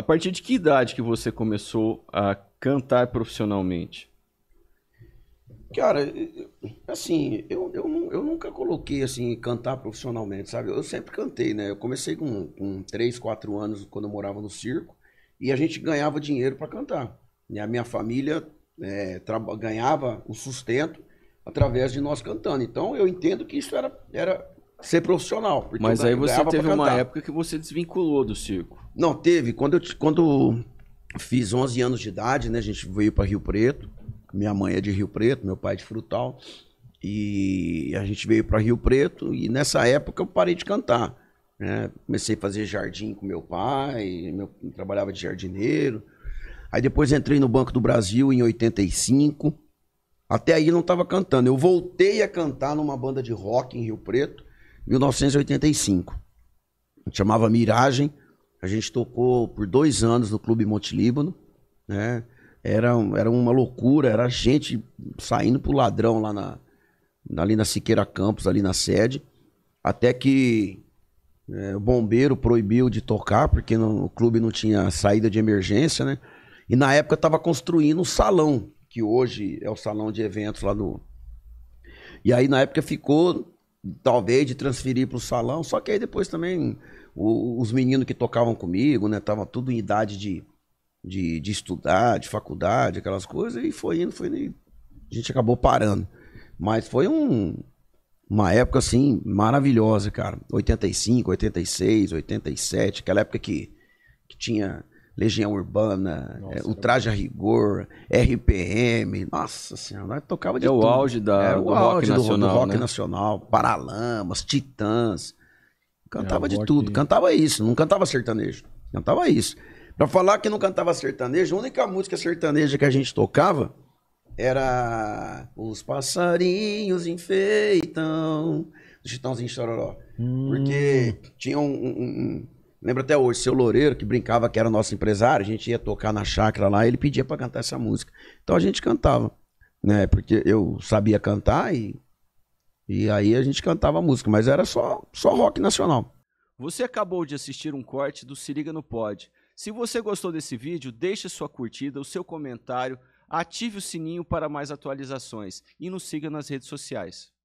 A partir de que idade que você começou a cantar profissionalmente? Cara, assim, eu, eu, eu nunca coloquei assim, cantar profissionalmente, sabe? Eu sempre cantei, né? Eu comecei com, com 3, 4 anos quando eu morava no circo e a gente ganhava dinheiro para cantar. E a minha família é, ganhava o sustento através de nós cantando. Então eu entendo que isso era, era ser profissional. Mas aí você teve uma cantar. época que você desvinculou do circo. Não, teve. Quando eu quando fiz 11 anos de idade, né? A gente veio para Rio Preto. Minha mãe é de Rio Preto, meu pai é de Frutal. E a gente veio para Rio Preto e nessa época eu parei de cantar. Né? Comecei a fazer jardim com meu pai, meu, trabalhava de jardineiro. Aí depois entrei no Banco do Brasil em 85. Até aí não estava cantando. Eu voltei a cantar numa banda de rock em Rio Preto 1985. A gente chamava Miragem. A gente tocou por dois anos no Clube Monte Líbano, né? Era, era uma loucura, era gente saindo pro ladrão lá na, ali na Siqueira Campos, ali na sede. Até que é, o bombeiro proibiu de tocar, porque no o clube não tinha saída de emergência, né? E na época estava construindo um salão, que hoje é o salão de eventos lá do. E aí na época ficou talvez de transferir para o salão, só que aí depois também o, os meninos que tocavam comigo, né, tava tudo em idade de, de, de estudar, de faculdade, aquelas coisas, e foi indo, foi indo, e a gente acabou parando. Mas foi um, uma época assim maravilhosa, cara. 85, 86, 87, aquela época que, que tinha Legião Urbana, é, nossa, é, Ultraje a é Rigor, RPM, nossa senhora, nós tocava de é tudo. O auge da, é, o do auge rock do, nacional, do rock né? nacional, Paralamas, Titãs, cantava é, de rock... tudo, cantava isso, não cantava sertanejo, cantava isso. Pra falar que não cantava sertanejo, a única música sertaneja que a gente tocava era Os Passarinhos Enfeitam, do Chitãozinho Chororó, hum. porque tinha um, um Lembro até hoje, seu Loureiro, que brincava que era o nosso empresário, a gente ia tocar na chácara lá, ele pedia para cantar essa música. Então a gente cantava, né? Porque eu sabia cantar e, e aí a gente cantava a música, mas era só, só rock nacional. Você acabou de assistir um corte do Se Liga no Pod. Se você gostou desse vídeo, deixe sua curtida, o seu comentário, ative o sininho para mais atualizações e nos siga nas redes sociais.